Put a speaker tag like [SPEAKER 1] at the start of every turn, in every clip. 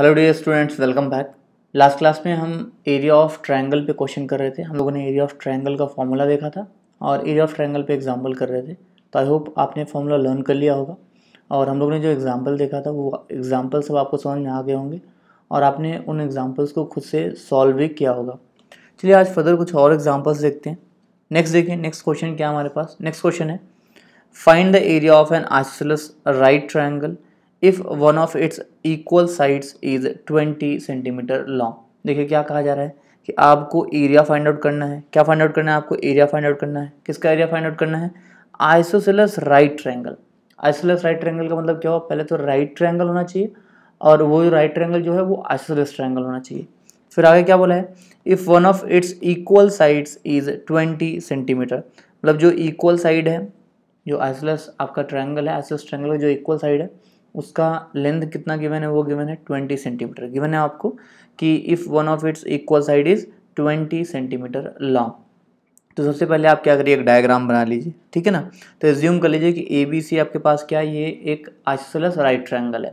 [SPEAKER 1] hello dear students welcome back last class में हम area of triangle पे question कर रहे थे हम लोगों ने एरिया ऑफ ट्रायंगल का फॉर्मूला देखा था और एरिया ऑफ ट्रायंगल पे एग्जांपल कर रहे थे तो आई होप आपने फॉर्मूला लर्न कर लिया होगा और हम लोगों ने जो एग्जांपल देखा था वो एग्जाम्पल सब आपको समझ में आ गए होंगे और आपने उन एग्जाम्पल्स को खुद से सॉल्व भी किया होगा चलिए आज फर्दर कुछ और एग्जाम्पल्स देखते हैं नेक्स्ट देखिए नेक्स्ट क्वेश्चन क्या हमारे पास नेक्स्ट क्वेश्चन है find the area of an isosceles right triangle if one of its equal sides is 20 centimetre long देखिए क्या कहा जा रहा है कि आपको एरिया फाइंड आउट करना है क्या फाइंड आउट करना है आपको एरिया फाइंड आउट करना है किसका एरिया फाइंड आउट करना है isosceles right triangle isosceles right triangle का मतलब क्या हुआ पहले तो राइट ट्रैंगल होना चाहिए और वो राइट ट्रैंगल जो है वो आइसोसेलस ट्रैंगल होना चाहिए फिर आगे क्या बोला है if one of its equal sides is 20 centimetre मतलब जो इक्वल साइड है जो आइसोलस आपका ट्रायंगल है आइसोलस ट्रायंगल का जो इक्वल साइड है उसका लेंथ कितना गिवन है वो गिवन है ट्वेंटी सेंटीमीटर गिवन है आपको कि if one of its equal side is twenty centimetre long तो सबसे पहले आप क्या करिए एक डायग्राम बना लीजिए ठीक है ना तो रिज्यूम कर लीजिए कि ए बी सी आपके पास क्या है ये एक आइसोलस राइट ट्रायंगल है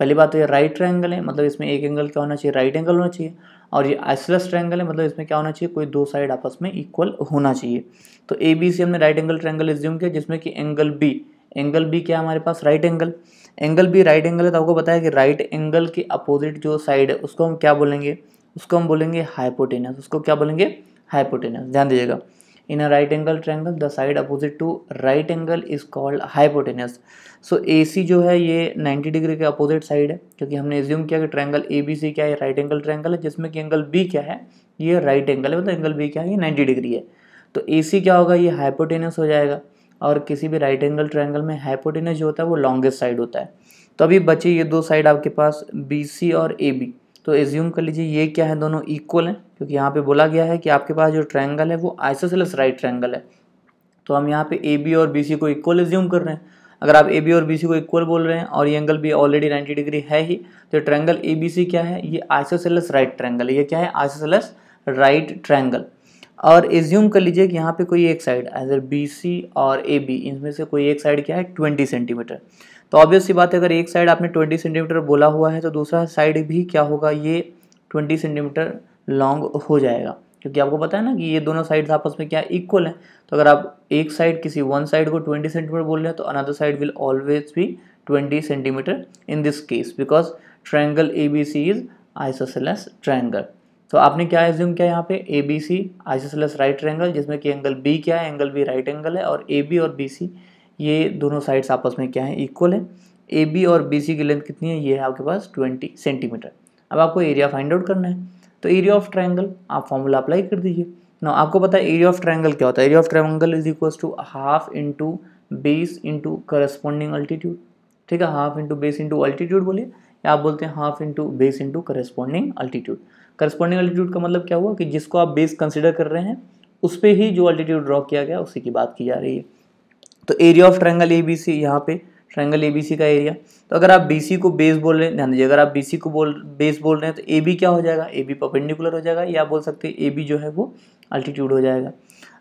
[SPEAKER 1] पहली बात तो ये राइट ट्रायंगल है मतलब इसमें एक एंगल क्या होना चाहिए राइट एंगल होना चाहिए और ये आइसोलस ट्रायंगल है मतलब इसमें क्या होना चाहिए कोई दो साइड आपस में इक्वल होना चाहिए तो ए बी सी हमने राइट एंगल ट्रायंगल रिज्यूम किया जिसमें कि एंगल बी एंगल बी क्या हमारे पास राइट एंगल एंगल भी राइट एंगल है तो आपको पता है कि राइट एंगल के अपोजिट जो साइड है उसको हम क्या बोलेंगे उसको हम बोलेंगे हाइपोटेनस उसको क्या बोलेंगे हाइपोटेनस ध्यान दीजिएगा in a right angle the side opposite to right angle is called called so A C जो है ये 90 डिग्री के अपोजिट साइड है क्योंकि हमने एज्यूम किया कि बी सी क्या है राइट एंगल ट्रैंगल है जिसमें कि एंगल बी क्या है ये राइट एंगल है मतलब एंगल बी क्या है ये नाइन्टी डिग्री है तो सी क्या होगा ये हाइपोटेनस हो जाएगा और किसी भी राइट एंगल ट्रायंगल में हाइपोटेनस जो होता है वो लॉन्गेस्ट साइड होता है तो अभी बचे ये दो साइड आपके पास बी सी और ए बी तो एज्यूम कर लीजिए ये क्या है दोनों इक्वल हैं क्योंकि यहाँ पे बोला गया है कि आपके पास जो ट्रायंगल है वो आइसोसेलस राइट ट्रायंगल है तो हम यहाँ पे ए बी और बी सी को इक्वल एज्यूम कर रहे हैं अगर आप ए बी और बी सी को इक्वल बोल रहे हैं और ये एंगल भी ऑलरेडी नाइन्टी डिग्री है ही तो ट्रैंगल ए बी सी क्या है ये आइसोसेलस राइट ट्रैंगल ये क्या है आइसोसेलस राइट ट्रायंगल और एज्यूम कर लीजिए कि यहाँ पे कोई एक साइड एजर बी सी और ए बी इनमें से कोई एक साइड क्या है ट्वेंटी सेंटीमीटर तो ऑब्वियस सी बात है अगर एक साइड आपने ट्वेंटी सेंटीमीटर बोला हुआ है तो दूसरा साइड भी क्या होगा ये ट्वेंटी सेंटीमीटर लॉन्ग हो जाएगा क्योंकि आपको पता है ना कि ये दोनों साइड्स आपस में क्या इक्वल हैं तो अगर आप एक साइड किसी वन साइड को ट्वेंटी सेंटीमीटर बोल रहे हैं तो another side will always be twenty centimetre in this case because triangle A B C is isosceles triangle तो आपने क्या एज्यूम किया यहाँ पे A B C isosceles right triangle जिसमें कि एंगल बी क्या है एंगल बी राइट एंगल है और ए बी और बी सी ये दोनों साइड्स आपस में क्या है इक्वल है ए बी और बी सी की लेंथ कितनी है ये है आपके पास ट्वेंटी सेंटीमीटर अब आपको एरिया फाइंड आउट करना है तो एरिया ऑफ ट्राइंगल आप फॉर्मूला अप्लाई कर दीजिए ना आपको पता है एरिया ऑफ ट्राइंगल क्या होता है area of triangle is equal to half into base into corresponding altitude ठीक है half into base into altitude बोलिए या आप बोलते हैं half into base into corresponding altitude corresponding altitude का मतलब क्या हुआ कि जिसको आप बेस कंसिडर कर रहे हैं उस पर ही जो अल्टीट्यूड ड्रॉ किया गया उसी की बात की जा रही है तो area of triangle A B C यहाँ पे ट्रैंगल ए बी सी का एरिया तो अगर आप बी सी को बेस बोल रहे हैं ध्यान दीजिए अगर आप बी सी को बोल बेस बोल रहे हैं तो ए बी क्या हो जाएगा ए बी पपेंडिकुलर हो जाएगा या बोल सकते हैं ए बी जो है वो अल्टीट्यूड हो जाएगा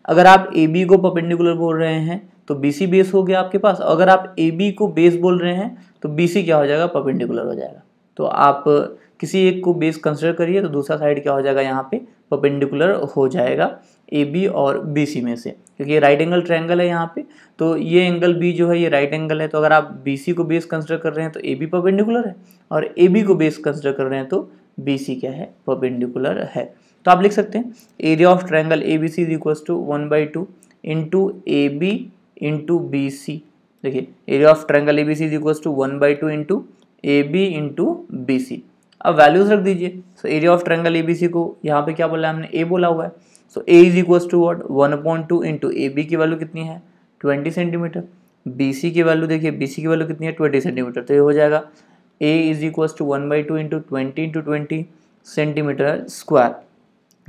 [SPEAKER 1] अगर आप ए बी को पपेंडिकुलर बोल रहे हैं तो बी सी बेस हो गया आपके पास अगर आप ए बी को बेस बोल रहे हैं तो बी सी क्या हो जाएगा पपेंडिकुलर हो जाएगा तो आप किसी एक को बेस कंसिडर करिए तो दूसरा साइड क्या हो जाएगा यहाँ पे परपेंडिकुलर हो जाएगा ए बी और बी सी में से क्योंकि ये राइट एंगल ट्रायंगल है यहाँ पे तो ये एंगल बी जो है ये राइट एंगल है तो अगर आप बी सी को बेस कंसिडर कर रहे हैं तो ए बी परपेंडिकुलर है और ए बी को बेस कंसिडर कर रहे हैं तो बी सी क्या है परपेंडिकुलर है तो आप लिख सकते हैं area of triangle A B C is equal to one by two into A B into B C देखिए area of triangle A B C is equal to one by two into A B into B C अब values रख दीजिए so area of triangle A को यहाँ पे क्या बोला है हमने ए बोला हुआ है so A is equal to word one point two into A B की वैल्यू कितनी है ट्वेंटी सेंटीमीटर बी सी की वैल्यू देखिए बी सी की वैल्यू कितनी है ट्वेंटी सेंटीमीटर तो ये हो जाएगा A is equal to one by two into twenty into twenty centimetre square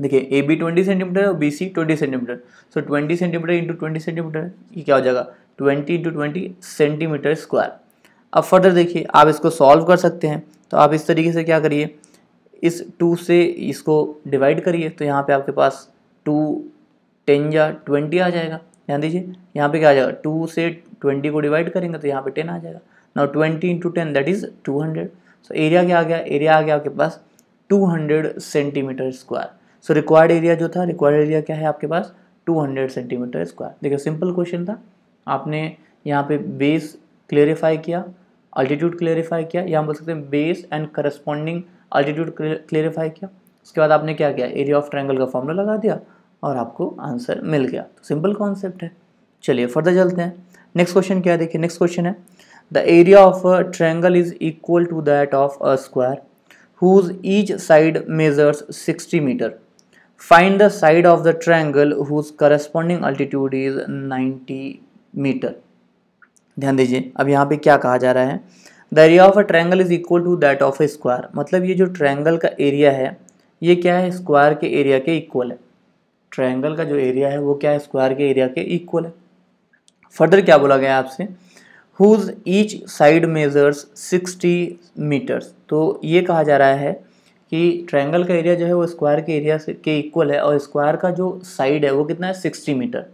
[SPEAKER 1] देखिए ए बी ट्वेंटी सेंटीमीटर और B C twenty centimetre so twenty centimetre into twenty centimetre ये क्या हो जाएगा twenty into twenty centimetre square अब further देखिए आप इसको सॉल्व कर सकते हैं तो आप इस तरीके से क्या करिए इस टू से इसको डिवाइड करिए तो यहाँ पे आपके पास टू टेन या ट्वेंटी आ जाएगा ध्यान दीजिए यहाँ पे क्या आ जाएगा टू से ट्वेंटी को डिवाइड करेंगे तो यहाँ पे टेन आ जाएगा now twenty into ten that is two hundred so area क्या आ गया एरिया आ गया आपके पास two hundred centimetre square so required area जो था रिक्वायर्ड एरिया क्या है आपके पास टू हंड्रेड सेंटीमीटर स्क्वायर देखिए सिंपल क्वेश्चन था आपने यहाँ पे बेस क्लेरिफाई किया अल्टीट्यूड क्लेरिफाई किया या हम बोल सकते हैं base and corresponding altitude clarify किया उसके बाद आपने क्या किया एरिया ऑफ ट्रैंगल का फॉर्मूला लगा दिया और आपको आंसर मिल गया तो सिंपल कॉन्सेप्ट है चलिए फर्दर चलते हैं नेक्स्ट क्वेश्चन क्या देखिए नेक्स्ट क्वेश्चन है the area of a triangle is equal to that of a square whose each side measures sixty metre find the side of the triangle whose corresponding altitude is ninety metre ध्यान दीजिए अब यहाँ पे क्या कहा जा रहा है the area of a triangle is equal to that of a square मतलब ये जो ट्रैंगल का एरिया है ये क्या है स्क्वायर के एरिया के इक्वल है ट्रैंगल का जो एरिया है वो क्या है स्क्वायर के एरिया के इक्वल है फर्दर क्या बोला गया आपसे whose each side measures 60 metres तो ये कहा जा रहा है कि ट्रैंगल का एरिया जो है वो स्क्वायर के एरिया से के इक्वल है और स्क्वायर का जो साइड है वो कितना है 60 मीटर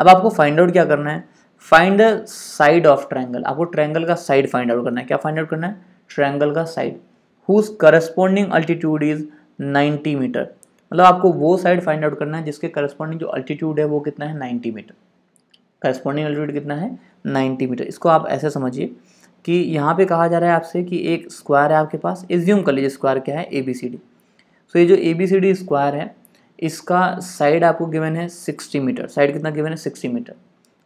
[SPEAKER 1] अब आपको फाइंड आउट क्या करना है find the side of triangle आपको ट्रायंगल का साइड फाइंड आउट करना है क्या फाइंड आउट करना है ट्रायंगल का side whose corresponding altitude is 90 metre मतलब आपको वो साइड फाइंड आउट करना है जिसके करस्पॉन्डिंग जो अल्टीट्यूड है वो कितना है 90 मीटर करस्पॉन्डिंग अल्टीट्यूड कितना है 90 मीटर इसको आप ऐसे समझिए कि यहाँ पे कहा जा रहा है आपसे कि एक स्क्वायर है आपके पास एज्यूम कर लीजिए स्क्वायर क्या है A B C D so ये जो A B C D square है इसका साइड आपको गिवन है 60 मीटर साइड कितना गिवन है 60 मीटर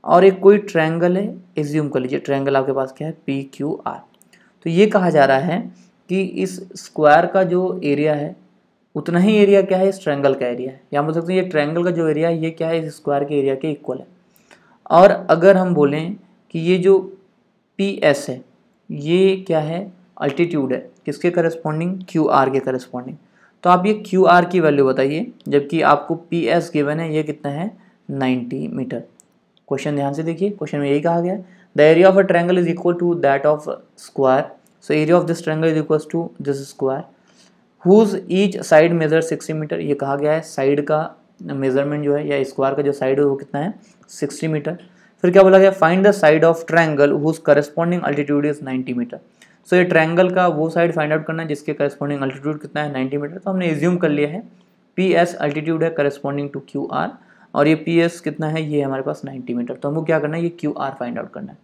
[SPEAKER 1] और एक कोई ट्रायंगल है एज्यूम कर लीजिए ट्रायंगल आपके पास क्या है पी क्यू आर तो ये कहा जा रहा है कि इस स्क्वायर का जो एरिया है उतना ही एरिया क्या है इस ट्रायंगल का एरिया है या बोल सकते हैं ये ट्रायंगल का जो एरिया है ये क्या है इस स्क्वायर के एरिया के इक्वल है और अगर हम बोलें कि ये जो पी एस है ये क्या है अल्टीट्यूड है किसके करस्पॉन्डिंग क्यू आर के करस्पॉन्डिंग तो आप ये क्यू आर की वैल्यू बताइए जबकि आपको पी एस गिवन है ये कितना है नाइन्टी मीटर क्वेश्चन ध्यान से देखिए क्वेश्चन में यही कहा गया the area of a triangle is equal to that of square so area of this triangle is equal to this square whose each side measure sixty metre ये कहा गया है साइड का मेजरमेंट जो है या स्क्वायर का जो साइड है वो कितना है सिक्सटी मीटर फिर क्या बोला गया find the side of triangle whose corresponding altitude is ninety metre so ये ट्रैंगल का वो साइड फाइंड आउट करना है जिसके करस्पॉन्डिंग अल्टीट्यूड कितना है नाइन्टी मीटर तो हमने एज्यूम कर लिया है पी एस अल्टीट्यूड है करस्पॉन्डिंग टू क्यू आर और ये पी एस कितना है ये हमारे पास नाइन्टी मीटर तो हमको क्या करना है ये क्यू आर फाइंड आउट करना है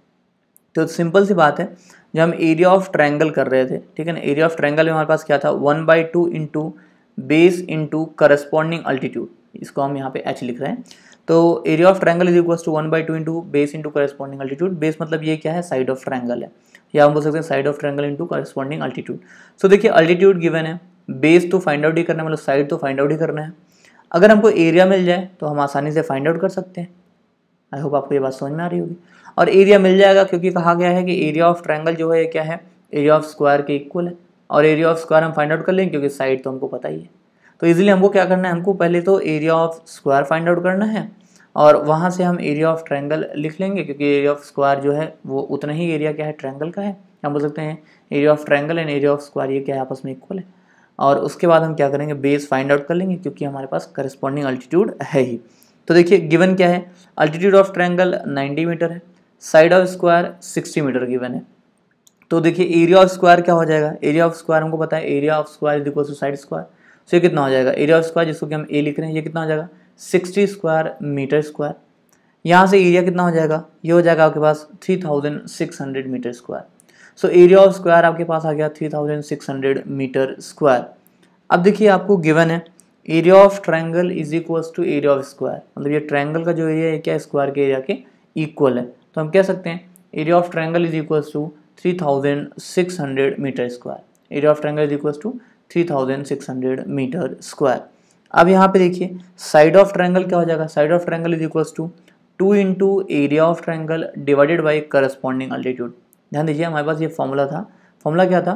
[SPEAKER 1] तो सिंपल सी बात है जब हम एरिया ऑफ ट्रायंगल कर रहे थे ठीक है ना एरिया ऑफ ट्रायंगल में हमारे पास क्या था one by two into base into corresponding altitude इसको हम यहाँ पे एच लिख रहे हैं तो area of triangle is equal to one by two into base into corresponding altitude base मतलब ये क्या है साइड ऑफ ट्रैंगल है या हम बोल सकते हैं side of triangle into corresponding altitude so देखिए अल्टीट्यूड गिवन है बेस तो फाइंड आउट ही करना है मतलब साइड तो फाइंड आउट ही करना है अगर हमको एरिया मिल जाए तो हम आसानी से फाइंड आउट कर सकते हैं आई होप आपको ये बात समझ में आ रही होगी और एरिया मिल जाएगा क्योंकि कहा गया है कि एरिया ऑफ ट्रायंगल जो है क्या है एरिया ऑफ स्क्वायर के इक्वल है और एरिया ऑफ स्क्वायर हम फाइंड आउट कर लेंगे क्योंकि साइड तो हमको पता ही है तो इजीली हमको क्या करना है हमको पहले तो area of square find out करना है और वहाँ से हम एरिया ऑफ ट्रायंगल लिख लेंगे क्योंकि एरिया ऑफ स्क्वायर जो है वो उतना ही एरिया क्या है ट्रायंगल का है हम बोल सकते हैं area of triangle and area of square ये क्या है आपस में इक्वल है और उसके बाद हम क्या करेंगे बेस फाइंड आउट कर लेंगे क्योंकि हमारे पास करस्पॉन्डिंग अल्टीट्यूड है ही तो देखिए गिवन क्या है अल्टीट्यूड ऑफ ट्रायंगल 90 मीटर है side of square 60 metre given है तो देखिए एरिया ऑफ स्क्वायर क्या हो जाएगा एरिया ऑफ स्क्वायर हमको पता है area of square is equal to side square so ये कितना हो जाएगा एरिया ऑफ स्क्वायर जिसको कि हम ए लिख रहे हैं ये कितना हो जाएगा सिक्सटी स्क्वायर मीटर स्क्वायर यहाँ से एरिया कितना हो जाएगा ये हो जाएगा आपके पास three thousand six hundred metre square so area of square आपके पास आ गया 3600 मीटर स्क्वायर अब देखिए आपको गिवन है area of triangle is equals to area of square मतलब ये ट्रायंगल का जो एरिया है क्या स्क्वायर के एरिया के इक्वल है तो हम कह सकते हैं area of triangle is equal to 3600 metre square area of triangle is equal to 3600 metre square अब यहाँ पे देखिए साइड ऑफ ट्रायंगल क्या हो जाएगा side of triangle is equal to two into area of triangle divided by corresponding altitude ध्यान दीजिए हमारे पास ये फॉर्मूला था फॉर्मूला क्या था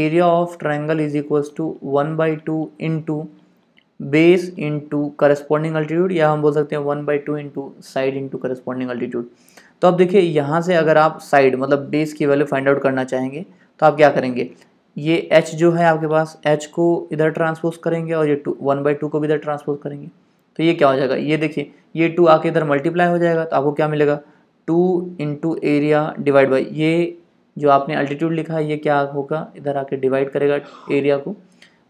[SPEAKER 1] area of triangle is equals to one by two into base into corresponding altitude या हम बोल सकते हैं one by two into side into corresponding altitude तो अब देखिए यहाँ से अगर आप साइड मतलब बेस की वैल्यू फाइंड आउट करना चाहेंगे तो आप क्या करेंगे ये एच जो है आपके पास एच को इधर ट्रांसपोज करेंगे और ये टू वन बाई टू को भी इधर ट्रांसपोज करेंगे तो ये क्या हो जाएगा ये देखिए ये टू आके इधर मल्टीप्लाई हो जाएगा तो आपको क्या मिलेगा two into area divide by ये जो आपने अल्टीट्यूड लिखा है ये क्या होगा इधर आके डिवाइड करेगा एरिया को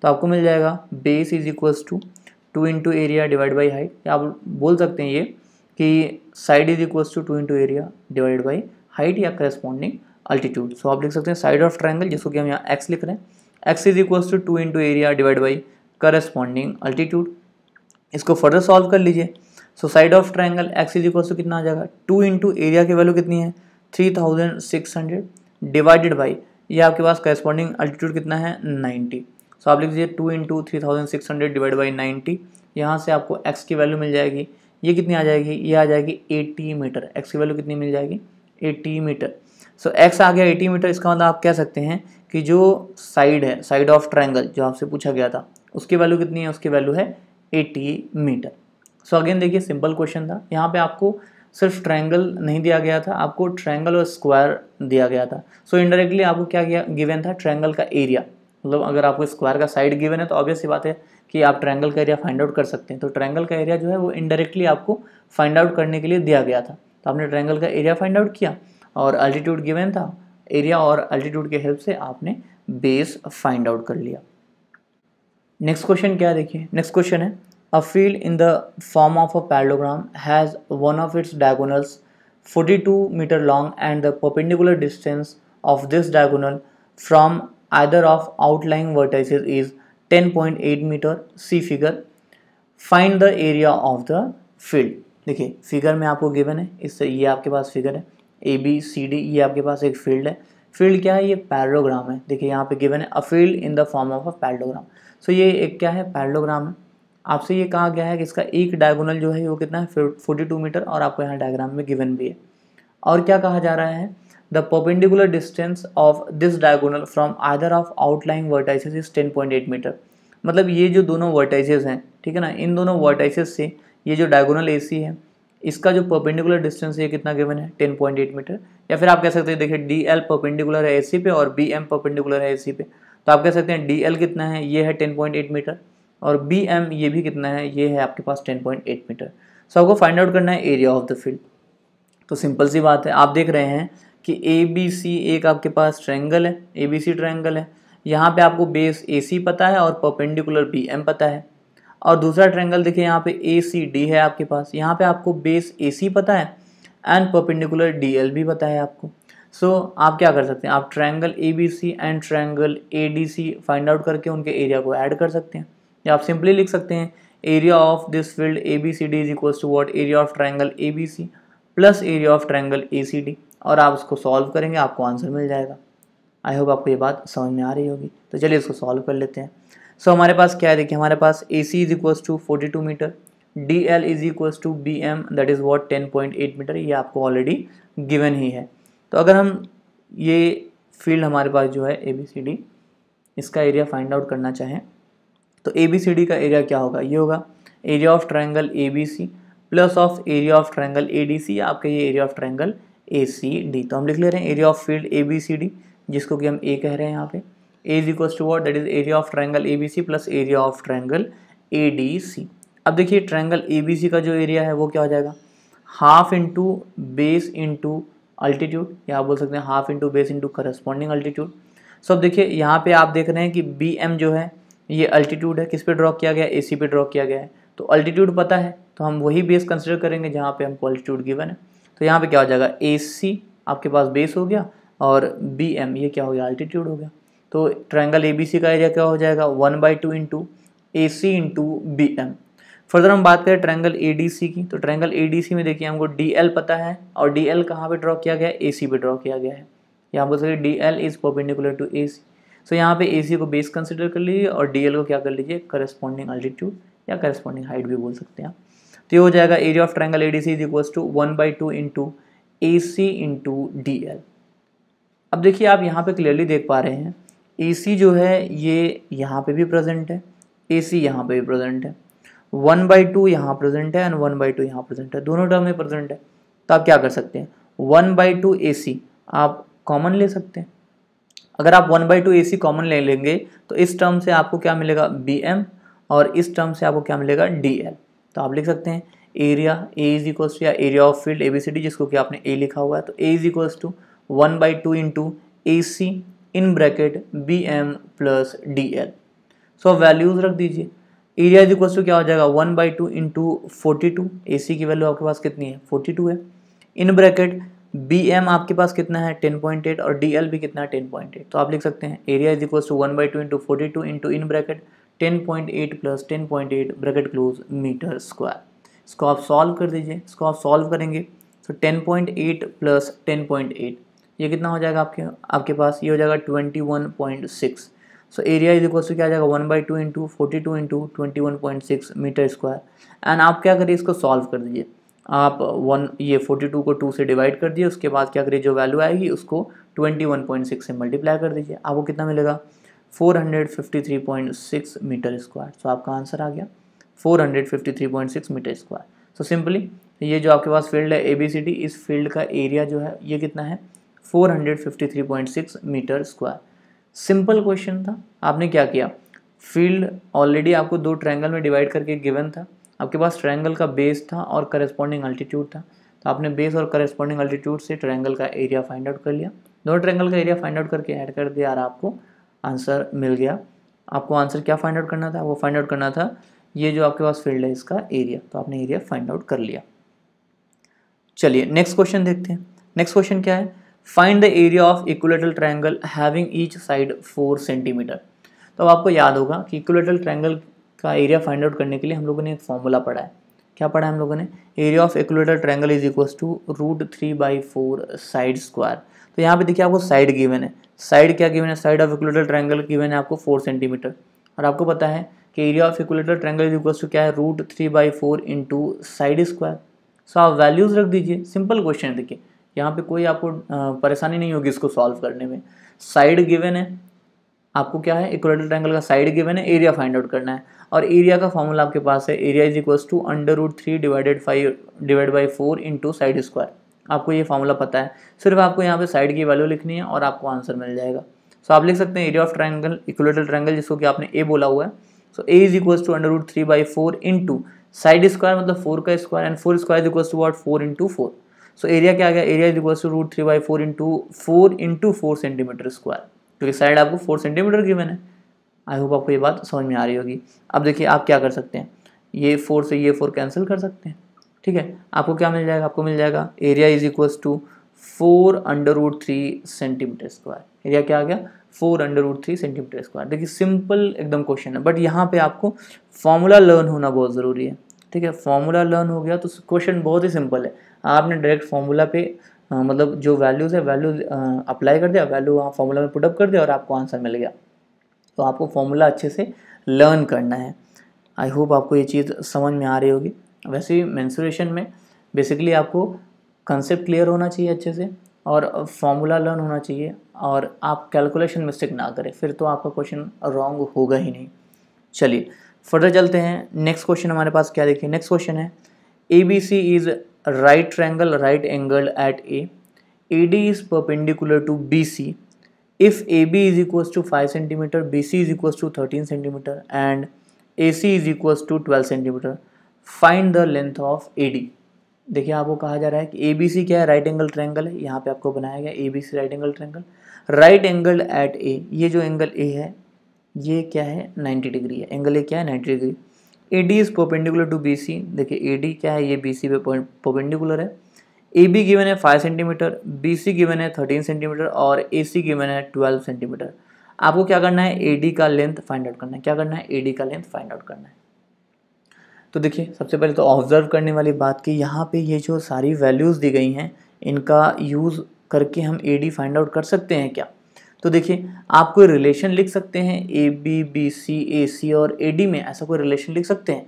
[SPEAKER 1] तो आपको मिल जाएगा base is equals to two into area divide by height आप बोल सकते हैं ये कि side is equals to two into area divide by height या करस्पॉन्डिंग अल्टीट्यूड सो आप लिख सकते हैं साइड ऑफ ट्राइंगल जिसको कि हम यहाँ एक्स लिख रहे हैं x is equals to two into area divide by corresponding altitude इसको फर्दर सॉल्व कर लीजिए so side of triangle x is equal to कितना आ जाएगा टू इंटू एरिया की वैल्यू कितनी है three thousand six hundred divided by ये आपके पास करस्पॉन्डिंग अल्टीट्यूड कितना है नाइन्टी सो so, आप लिख दीजिए two into three thousand six hundred divide by ninety यहाँ से आपको एक्स की वैल्यू मिल जाएगी ये कितनी आ जाएगी ये आ जाएगी एटी मीटर एक्स की वैल्यू कितनी मिल जाएगी एटी मीटर सो एक्स आ गया एटी मीटर इसका मतलब आप कह सकते हैं कि जो साइड है साइड ऑफ ट्राइंगल जो आपसे पूछा गया था उसकी वैल्यू कितनी है उसकी वैल्यू है एटी मीटर सो अगेन देखिए सिंपल क्वेश्चन था यहाँ पे आपको सिर्फ ट्रायंगल नहीं दिया गया था आपको ट्रायंगल और स्क्वायर दिया गया था सो so, इनडायरेक्टली आपको क्या गिवन था ट्रायंगल का एरिया मतलब अगर आपको स्क्वायर का साइड गिवन है तो ऑब्वियस ही बात है कि आप ट्रायंगल का एरिया फाइंड आउट कर सकते हैं तो ट्रायंगल का एरिया जो है वो इनडायरेक्टली आपको फाइंड आउट करने के लिए दिया गया था तो आपने ट्रायंगल का एरिया फाइंड आउट किया और अल्टीट्यूड गिवन था एरिया और अल्टीट्यूड के हेल्प से आपने बेस फाइंड आउट कर लिया नेक्स्ट क्वेश्चन क्या देखिए नेक्स्ट क्वेश्चन है A field in the form of a parallelogram has one of its diagonals 42 meter long and the perpendicular distance of this diagonal from either of outlying vertices is 10.8 meter see figure find the area of the field देखिए figure में आपको given है इससे ये आपके पास figure है A B C D ये आपके पास एक फील्ड है फील्ड क्या है ये पैरलोग्राम है देखिए यहाँ पे गिवन है a field in the form of a parallelogram so ये एक क्या है पैरलोग्राम है आपसे ये कहा गया है कि इसका एक डायगोनल जो है वो कितना है फोर्टी टू मीटर और आपको यहाँ डायग्राम में गिवन भी है और क्या कहा जा रहा है the perpendicular distance of this diagonal from other of outline vertices is ten point eight metre मतलब ये जो दोनों वर्टाइजेज हैं ठीक है ना इन दोनों वर्टाइस से ये जो डायगोनल ए है इसका जो पर्पेंडिकुलर डिस्टेंस ये कितना गिवन है 10.8 मीटर या फिर आप कह सकते हैं देखिए डी एल पर्पेंडिकुलर है ए पे और बी एम पर्पेंडिकुलर है ए पे तो आप कह सकते हैं डी एल कितना है ये है 10.8 मीटर और बी एम ये भी कितना है ये है आपके पास ten point eight metre so आपको फाइंड आउट करना है एरिया ऑफ द फील्ड तो सिंपल सी बात है आप देख रहे हैं कि ए बी सी एक आपके पास ट्रैंगल है ए बी सी ट्रैंगल है यहाँ पे आपको बेस ए सी पता है और परपेंडिकुलर बी एम पता है और दूसरा ट्रैंगल देखिए यहाँ पे ए सी डी है आपके पास यहाँ पे आपको बेस ए सी पता है एंड परपेंडिकुलर डी एल भी पता है आपको सो so, आप क्या कर सकते हैं आप triangle A B C and triangle A D C find out करके उनके एरिया को ऐड कर सकते हैं या आप सिंपली लिख सकते हैं area of this field A B C D is equal to what area of triangle A B C plus area of triangle A C D और आप उसको सॉल्व करेंगे आपको आंसर मिल जाएगा आई होप आपको ये बात समझ में आ रही होगी तो चलिए इसको सॉल्व कर लेते हैं सो so, हमारे पास क्या है देखिए हमारे पास A C is equal to forty two metre D L is equal to B M that is what ten point eight metre ये आपको ऑलरेडी गिवन ही है तो अगर हम ये फील्ड हमारे पास जो है ए बी सी डी इसका एरिया फाइंड आउट करना चाहें तो ए बी सी डी का एरिया क्या होगा ये होगा area of triangle A B C plus of area of triangle A D C आपका ये area of triangle A C D तो हम लिख ले रहे हैं area of field A B C D जिसको कि हम ए कह रहे हैं यहाँ पे ए is equal to what that is area of triangle A B C plus area of triangle A D C अब देखिए ट्राइंगल ए बी सी का जो एरिया है वो क्या हो जाएगा half into base into altitude या आप बोल सकते हैं half into base into corresponding altitude so अब देखिए यहाँ पे आप देख रहे हैं कि बी एम जो है ये अल्टीट्यूड है किस पे ड्रॉ किया गया ए सी पे ड्रॉ किया गया है तो अल्टीट्यूड पता है तो हम वही बेस कंसिडर करेंगे जहाँ पे हमको अल्टीट्यूड गिवन है तो यहाँ पे क्या हो जाएगा ए सी आपके पास बेस हो गया और बी एम ये क्या हो गया अल्टीट्यूड हो गया तो ट्राइंगल ए बी सी का एरिया क्या हो जाएगा one by two into A C into B M further हम बात करें ट्राइंगल ए डी सी की तो ट्राइंगल ए डी सी में देखिए हमको डी एल पता है और डी एल कहाँ पर ड्रॉ किया गया है ए सी पे ड्रॉ किया गया है यहाँ पर D L is perpendicular to A C so so, यहाँ पे ए को बेस कंसिडर कर लीजिए और डी को क्या कर लीजिए करस्पॉन्डिंग अल्टीट्यूड या करस्पॉन्डिंग हाइट भी बोल सकते हैं तो ये हो जाएगा area of triangle A D C is equal to one by two into A C into D L अब देखिए आप यहाँ पे क्लियरली देख पा रहे हैं ए सी जो है ये यहाँ पे भी प्रेजेंट है ए सी यहाँ पे भी प्रेजेंट है वन बाई टू यहाँ प्रेजेंट है एंड वन बाई टू यहाँ प्रेजेंट है दोनों टर्म में प्रेजेंट है तो आप क्या कर सकते हैं one by two A C आप कॉमन ले सकते हैं अगर आप one by two A C common ले लेंगे तो इस टर्म से आपको क्या मिलेगा बी एम और इस टर्म से आपको क्या मिलेगा डी एल तो आप लिख सकते हैं area A is equals to या area of field A B C D जिसको कि आपने ए लिखा हुआ है तो A is equals to one by two into A C in bracket B M plus D L so values रख दीजिए एरिया इज इक्वल्स टू क्या हो जाएगा one by two two forty two A C की value आपके पास कितनी है forty two है इन ब्रैकेट बी एम आपके पास कितना है टेन पॉइंट एट और डी एल भी कितना है टेन पॉइंट एट तो आप लिख सकते हैं area is equal to one by two into forty two into in bracket ten point eight plus ten point eight bracket close metre square इसको आप सॉल्व कर दीजिए इसको आप सॉल्व करेंगे तो ten point eight plus ten point eight ये कितना हो जाएगा आपके आपके पास ये हो जाएगा twenty one point six so area is equal to क्या जाएगा one by two into forty two into twenty one point six metre square and आप क्या करिए इसको सॉल्व कर दीजिए आप वन ये फोर्टी टू को टू से डिवाइड कर दिए उसके बाद क्या करिए जो वैल्यू आएगी उसको ट्वेंटी वन पॉइंट सिक्स से मल्टीप्लाई कर दीजिए आपको कितना मिलेगा four hundred fifty three point six metre square तो आपका आंसर आ गया four hundred fifty three point six metre square so simply ये जो आपके पास फील्ड है ए बी सी डी इस फील्ड का एरिया जो है ये कितना है four hundred fifty three point six metre square simple question था आपने क्या किया फील्ड ऑलरेडी आपको दो ट्रायंगल में डिवाइड करके गिवन था आपके पास ट्रायंगल का बेस था और करेस्पॉन्डिंग अल्टीट्यूड था तो आपने बेस और करेस्पॉन्डिंग अल्टीट्यूड से ट्रायंगल का एरिया फाइंड आउट कर लिया दोनों ट्रायंगल का एरिया फाइंड आउट करके ऐड कर दिया और आपको आंसर मिल गया आपको आंसर क्या फाइंड आउट करना था वो फाइंड आउट करना था ये जो आपके पास फील्ड है इसका एरिया तो आपने एरिया फाइंड आउट कर लिया चलिए नेक्स्ट क्वेश्चन देखते हैं नेक्स्ट क्वेश्चन क्या है find the area of equilateral triangle having each side four centimetre तो आपको याद होगा कि इक्वलेटल ट्रायंगल का एरिया फाइंड आउट करने के लिए हम लोगों ने एक फॉर्मूला पढ़ा है क्या पढ़ा है हम लोगों ने area of equilateral triangle is equal to root three by four side square तो यहाँ पे देखिए आपको साइड गिवन है साइड क्या गिवन है side of equilateral triangle given है आपको फोर सेंटीमीटर और आपको पता है कि area of equilateral triangle is equal to क्या है root three by four into side square so आप वैल्यूज़ रख दीजिए सिंपल क्वेश्चन है देखिए यहाँ पे कोई आपको परेशानी नहीं होगी इसको सॉल्व करने में साइड गिवन है आपको क्या है इक्वलेटर ट्रायंगल का साइड गिवन है एरिया फाइंड आउट करना है और एरिया का फॉर्मूला आपके पास है area is equals to under root three divided five divide by four into side square आपको ये फॉर्मूला पता है सिर्फ आपको यहाँ पे साइड की वैल्यू लिखनी है और आपको आंसर मिल जाएगा सो so, आप लिख सकते हैं area of triangle equilateral triangle जिसको कि आपने ए बोला हुआ है so A is equals to under root three by four into side square मतलब फोर का square and four square is to what four into four so area क्या गया area is equals to root three by four into four into four centimetre square क्योंकि side आपको four centimetre की मैंने I hope आपको ये बात समझ में आ रही होगी अब देखिए आप क्या कर सकते हैं ये फोर से ये फोर कैंसिल कर सकते हैं ठीक है आपको क्या मिल जाएगा आपको मिल जाएगा area is equals to four under root three centimetre square area क्या आ गया four under root three centimetre square देखिए सिंपल एकदम क्वेश्चन है बट यहाँ पे आपको फॉर्मूला लर्न होना बहुत ज़रूरी है ठीक है फॉर्मूला लर्न हो गया तो क्वेश्चन बहुत ही सिंपल है आपने डायरेक्ट फॉर्मूला पे आ, मतलब जो वैल्यूज़ है वैल्यू अप्लाई कर दिया वैल्यू वहाँ फॉर्मूला में पुटअप कर दिया और आपको आंसर मिल गया तो आपको फॉर्मूला अच्छे से लर्न करना है आई होप आपको ये चीज़ समझ में आ रही होगी वैसे भी मैंसुरेशन में बेसिकली आपको कंसेप्ट क्लियर होना चाहिए अच्छे से और फॉर्मूला लर्न होना चाहिए और आप कैलकुलेशन मिस्टेक ना करें फिर तो आपका क्वेश्चन रॉन्ग होगा ही नहीं चलिए फर्दर चलते हैं नेक्स्ट क्वेश्चन हमारे पास क्या देखिए नेक्स्ट क्वेश्चन है A B C is right triangle right angle at A A D is perpendicular to B C if A B is equal to five centimetre B C is BC to thirteen centimetre and A C is equal to twelve centimetre find the length of A D देखिए आपको कहा जा रहा है कि ए B C क्या है right angle triangle है यहाँ पे आपको बनाया गया A B C right angle triangle right angle at A ये जो एंगल ए है ये क्या है नाइन्टी डिग्री है एंगल ए क्या है ninety degree A D is perpendicular to B C देखिए ए डी क्या है ये बी सी पे पोपेंडिकुलर है ए बी गिवन है five centimetre B C given है थर्टीन सेंटीमीटर और ए सी गिवन है ट्वेल्व सेंटीमीटर आपको क्या करना है ए डी का लेंथ फाइंड आउट करना है क्या करना है ए डी का लेंथ फाइंड आउट करना है तो देखिए सबसे पहले तो ऑब्जर्व करने वाली बात कि यहाँ पे ये जो सारी वैल्यूज़ दी गई हैं इनका यूज़ करके हम ए डी फाइंड आउट कर सकते हैं क्या तो देखिए आप कोई रिलेशन लिख सकते हैं A B B C A C और ए डी में ऐसा कोई रिलेशन लिख सकते हैं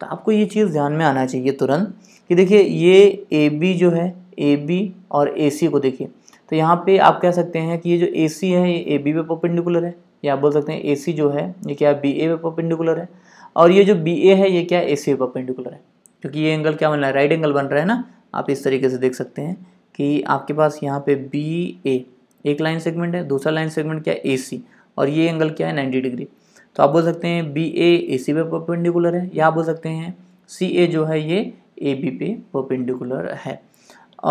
[SPEAKER 1] तो आपको ये चीज़ ध्यान में आना चाहिए तुरंत कि देखिए ये ए बी जो है ए बी और ए सी को देखिए तो यहाँ पे आप कह सकते हैं कि ये जो ए सी है ये ए बी पे परपेंडिकुलर है या आप बोल सकते हैं ए सी जो है ये क्या बी ए पे परपेंडिकुलर है और ये जो बी ए है ये क्या ए सी पे परपेंडिकुलर है क्योंकि ये एंगल क्या बन रहा है राइट एंगल बन रहा है ना आप इस तरीके से देख सकते हैं कि आपके पास यहाँ पे बी ए एक लाइन सेगमेंट है दूसरा लाइन सेगमेंट क्या ए सी और ये एंगल क्या है नाइन्टी डिग्री तो आप बोल सकते हैं बी ए ए सी पे परपेंडिकुलर है या आप बोल सकते हैं सी ए जो है ये ए बी पे परपेंडिकुलर है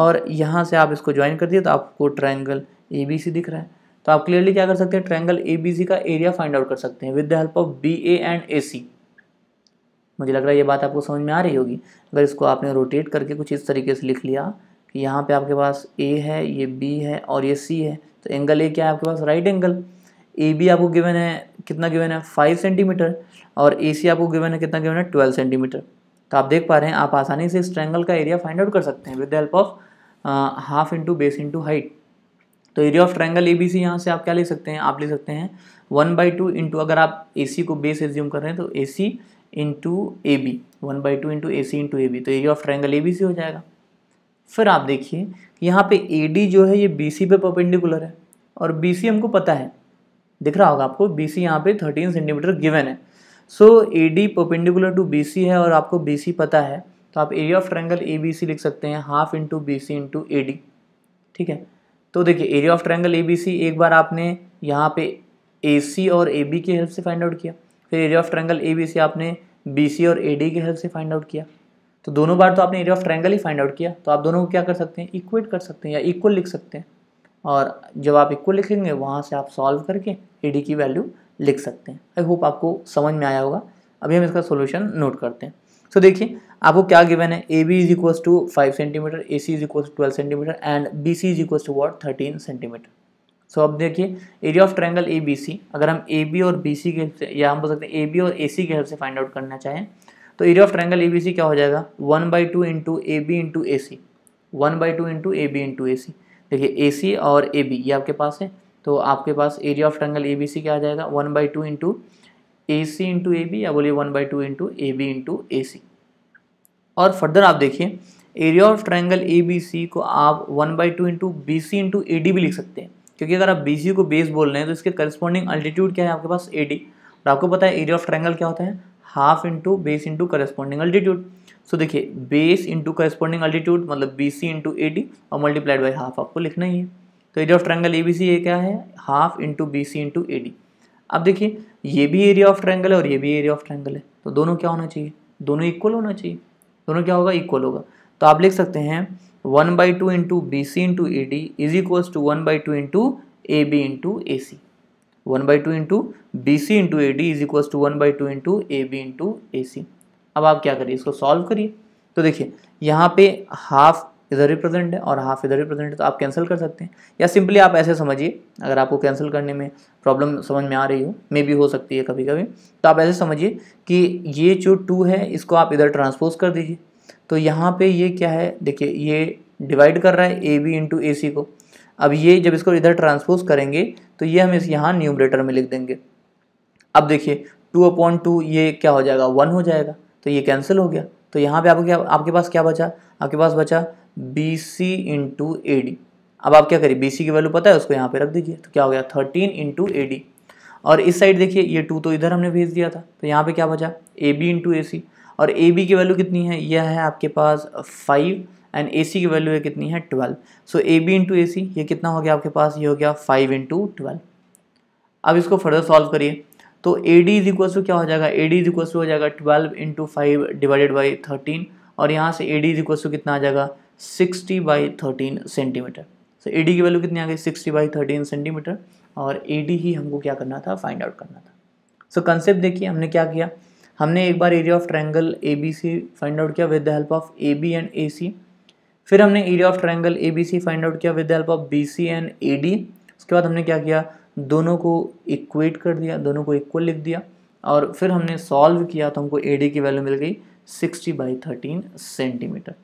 [SPEAKER 1] और यहाँ से आप इसको ज्वाइन कर दिए तो आपको ट्राइंगल ए बी सी दिख रहा है तो आप क्लियरली क्या कर सकते हैं ट्राइंगल ए बी सी का एरिया फाइंड आउट कर सकते हैं with the help of B A and A C मुझे लग रहा है ये बात आपको समझ में आ रही होगी अगर इसको आपने रोटेट करके कुछ इस तरीके से लिख लिया कि यहाँ पे आपके पास ए है ये बी है और ये सी है तो एंगल ए क्या है आपके पास राइट एंगल ए बी आपको गिवन है कितना गिवन है फाइव सेंटीमीटर और ए सी आपको गिवन है कितना गिवन है ट्वेल्व सेंटीमीटर तो आप देख पा रहे हैं आप आसानी से इस ट्रैंगल का एरिया फाइंड आउट कर सकते हैं with the help of half into base into height तो area of triangle A B C यहाँ से आप क्या ले सकते हैं आप ले सकते हैं वन बाई टू इंटू अगर आप ए सी को बेस एज्यूम कर रहे हैं तो A C into A B one by two into A C into A B तो area of triangle A B C हो जाएगा फिर आप देखिए यहाँ पे ए डी जो है ये बी सी पे परपेंडिकुलर है और बी सी हमको पता है दिख रहा होगा आपको बी सी यहाँ पे थर्टीन सेंटीमीटर गिवन है so A D perpendicular to B C है और आपको बी सी पता है तो आप area of triangle A B C लिख सकते हैं half into B C into A D ठीक है तो देखिए area of triangle A B C एक बार आपने यहाँ पे ए सी और ए बी की हेल्प से फाइंड आउट किया फिर area of triangle A B C आपने बी सी और ए डी की हेल्प से फाइंड आउट किया तो दोनों बार तो आपने एरिया ऑफ ट्रैंगल ही फाइंड आउट किया तो आप दोनों को क्या कर सकते हैं इक्वेट कर सकते हैं या इक्वल लिख सकते हैं और जब आप इक्वल लिखेंगे वहाँ से आप सॉल्व करके ई की वैल्यू लिख सकते हैं आई होप आपको समझ में आया होगा अभी हम इसका सोल्यूशन नोट करते हैं सो so, देखिए आपको क्या गिवन है A B is equal to five centimetre A C is equal to twelve centimetre and B C is equal to what thirteen centimetre so अब देखिए area of triangle A B C अगर हम A B और B सी के help से या हम बोल सकते हैं ए बी और ए सी के हेल्प से फाइंड आउट करना चाहें तो area of triangle A B C क्या हो जाएगा one by two into A B into A C one by two into A B into A C देखिए ए सी और ए बी ये आपके पास है तो आपके पास area of triangle A B C क्या आ जाएगा one by two into A C into A B या बोलिए one by two into A B into A C और फर्दर आप देखिए area of triangle A B C को आप one by two into B C into A D भी लिख सकते हैं क्योंकि अगर आप बी सी को बेस बोल रहे हैं तो इसके करस्पॉन्डिंग अल्टीट्यूड क्या है आपके पास ए डी और आपको पता है एरिया ऑफ ट्रैंगल क्या होता है half into base into corresponding altitude so देखिए बेस इंटू करस्पॉन्डिंग अल्टीट्यूड मतलब B C into A D और मल्टीप्लाइड बाई हाफ आपको लिखना ही है तो area of triangle A B C ये क्या है half into B C into A D अब देखिए ये भी एरिया ऑफ ट्रैंगल है और ये भी एरिया ऑफ ट्रैंगल है तो दोनों क्या होना चाहिए दोनों इक्वल होना चाहिए दोनों क्या होगा इक्वल होगा तो आप लिख सकते हैं one by two into B C into A D is equals to one by two into A B into A C one by two into B C into A D is equals to one by two into A B into A C अब आप क्या करिए इसको solve करिए तो देखिए यहाँ पे हाफ इधर रिप्रेजेंट प्रेजेंट है और हाफ इधर रिप्रेजेंट प्रेजेंट है तो आप कैंसिल कर सकते हैं या सिंपली आप ऐसे समझिए अगर आपको कैंसिल करने में प्रॉब्लम समझ में आ रही हो मे भी हो सकती है कभी कभी तो आप ऐसे समझिए कि ये जो टू है इसको आप इधर ट्रांसपोज कर दीजिए तो यहाँ पे ये क्या है देखिए ये डिवाइड कर रहा है ए बी इंटू ए सी को अब ये जब इसको इधर ट्रांसपोज करेंगे तो ये हम इस यहाँ न्यूमरेटर में लिख देंगे अब देखिए टू अपॉन टू ये क्या हो जाएगा वन हो जाएगा तो ये कैंसिल हो गया तो यहाँ पे आपको क्या आपके पास क्या बचा आपके पास बचा B C into A D अब आप क्या करिए बी सी की वैल्यू पता है उसको यहाँ पे रख दीजिए तो क्या हो गया थर्टीन इंटू ए डी और इस साइड देखिए ये टू तो इधर हमने भेज दिया था तो यहाँ पे क्या बचा ए बी इंटू ए सी और ए बी की वैल्यू कितनी है यह है आपके पास फाइव एंड ए सी की वैल्यू है कितनी है twelve so A B into A C ये कितना हो गया आपके पास ये हो गया फाइव इंटू ट्वेल्व अब इसको फर्दर सॉल्व करिए तो A D is equal to क्या हो जाएगा A D is equal to हो जाएगा twelve into five divided by thirteen और यहाँ से A D is equal to कितना आ जाएगा sixty by thirteen centimetre so A D की वैल्यू कितनी आ गई सिक्सटी बाई थर्टीन सेंटीमीटर और ए डी ही हमको क्या करना था फाइंड आउट करना था सो कंसेप्ट देखिए हमने क्या किया हमने एक बार area of triangle A B C find out किया with the help of A B and A C फिर हमने area of triangle A B C find out किया with the help of B C and A D उसके बाद हमने क्या किया दोनों को इक्वेट कर दिया दोनों को इक्वल लिख दिया और फिर हमने सॉल्व किया तो हमको ए डी की वैल्यू मिल गई सिक्सटी बाई थर्टीन सेंटीमीटर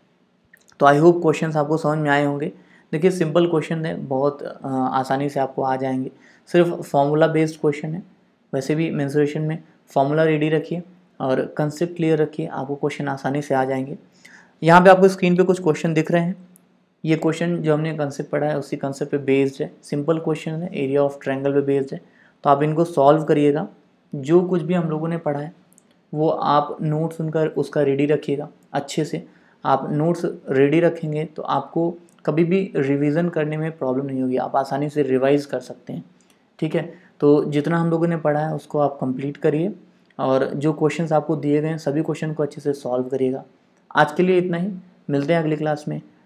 [SPEAKER 1] तो आई होप क्वेश्चन आपको समझ में आए होंगे देखिए सिंपल क्वेश्चन है बहुत आसानी से आपको आ जाएंगे सिर्फ फार्मूला बेस्ड क्वेश्चन है वैसे भी मेन्सुरेशन में फार्मूला रेडी रखिए और कंसेप्ट क्लियर रखिए आपको क्वेश्चन आसानी से आ जाएंगे यहाँ पे आपको स्क्रीन पे कुछ क्वेश्चन दिख रहे हैं ये क्वेश्चन जो हमने कंसेप्ट पढ़ा है उसी कंसेप्ट पे बेस्ड है सिंपल क्वेश्चन है एरिया ऑफ ट्रैंगल पे बेस्ड है तो आप इनको सॉल्व करिएगा जो कुछ भी हम लोगों ने पढ़ा है वो आप नोट्स उनका उसका रेडी रखिएगा अच्छे से आप नोट्स रेडी रखेंगे तो आपको कभी भी रिविज़न करने में प्रॉब्लम नहीं होगी आप आसानी से रिवाइज़ कर सकते हैं ठीक है तो जितना हम लोगों ने पढ़ा है उसको आप कंप्लीट करिए और जो क्वेश्चंस आपको दिए गए हैं सभी क्वेश्चन को अच्छे से सॉल्व करिएगा आज के लिए इतना ही मिलते हैं अगली क्लास में